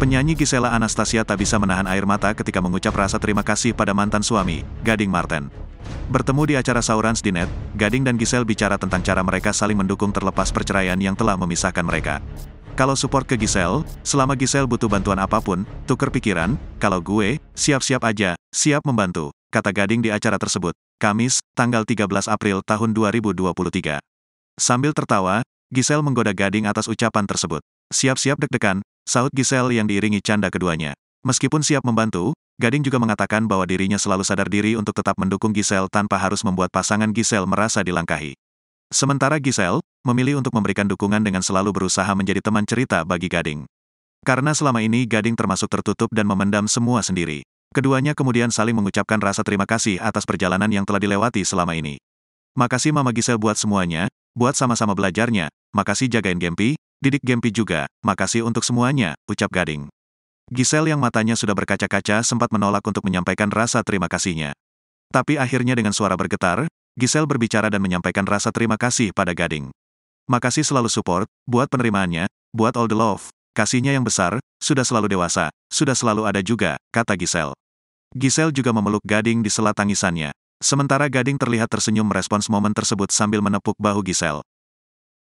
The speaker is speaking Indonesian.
Penyanyi Gisela Anastasia tak bisa menahan air mata ketika mengucap rasa terima kasih pada mantan suami, Gading Marten. Bertemu di acara Saurans di net, Gading dan Gisel bicara tentang cara mereka saling mendukung terlepas perceraian yang telah memisahkan mereka. Kalau support ke Gisel, selama Gisel butuh bantuan apapun, tuker pikiran, kalau gue, siap-siap aja, siap membantu, kata Gading di acara tersebut, Kamis, tanggal 13 April tahun 2023. Sambil tertawa, Gisel menggoda Gading atas ucapan tersebut. Siap-siap deg-degan, saud Giselle yang diiringi canda keduanya. Meskipun siap membantu, Gading juga mengatakan bahwa dirinya selalu sadar diri untuk tetap mendukung Giselle tanpa harus membuat pasangan Giselle merasa dilangkahi. Sementara Giselle, memilih untuk memberikan dukungan dengan selalu berusaha menjadi teman cerita bagi Gading. Karena selama ini Gading termasuk tertutup dan memendam semua sendiri. Keduanya kemudian saling mengucapkan rasa terima kasih atas perjalanan yang telah dilewati selama ini. Makasih Mama Giselle buat semuanya, buat sama-sama belajarnya, makasih jagain Gempi, Didik Gempi juga, makasih untuk semuanya, ucap Gading. Giselle yang matanya sudah berkaca-kaca sempat menolak untuk menyampaikan rasa terima kasihnya. Tapi akhirnya dengan suara bergetar, Giselle berbicara dan menyampaikan rasa terima kasih pada Gading. Makasih selalu support, buat penerimaannya, buat all the love, kasihnya yang besar, sudah selalu dewasa, sudah selalu ada juga, kata Giselle. Giselle juga memeluk Gading di sela tangisannya. Sementara Gading terlihat tersenyum merespons momen tersebut sambil menepuk bahu Giselle.